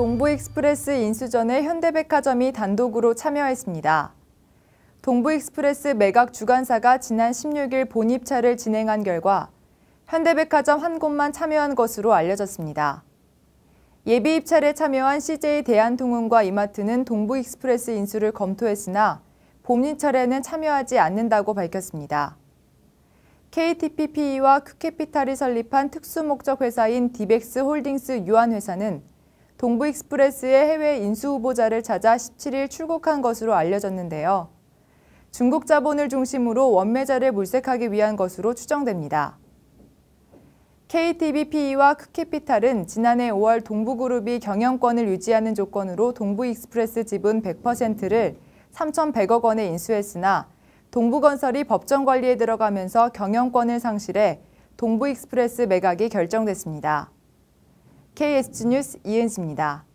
동부익스프레스 인수전에 현대백화점이 단독으로 참여했습니다. 동부익스프레스 매각 주관사가 지난 16일 본입찰을 진행한 결과 현대백화점 한 곳만 참여한 것으로 알려졌습니다. 예비 입찰에 참여한 CJ 대한통운과 이마트는 동부익스프레스 인수를 검토했으나 봄입찰에는 참여하지 않는다고 밝혔습니다. KTPPE와 큐캐피탈이 설립한 특수목적 회사인 디벡스 홀딩스 유한회사는 동부익스프레스의 해외 인수 후보자를 찾아 17일 출국한 것으로 알려졌는데요. 중국 자본을 중심으로 원매자를 물색하기 위한 것으로 추정됩니다. KTBPE와 크캐피탈은 지난해 5월 동부그룹이 경영권을 유지하는 조건으로 동부익스프레스 지분 100%를 3,100억 원에 인수했으나 동부건설이 법정 관리에 들어가면서 경영권을 상실해 동부익스프레스 매각이 결정됐습니다. KSG 뉴스 이은지입니다.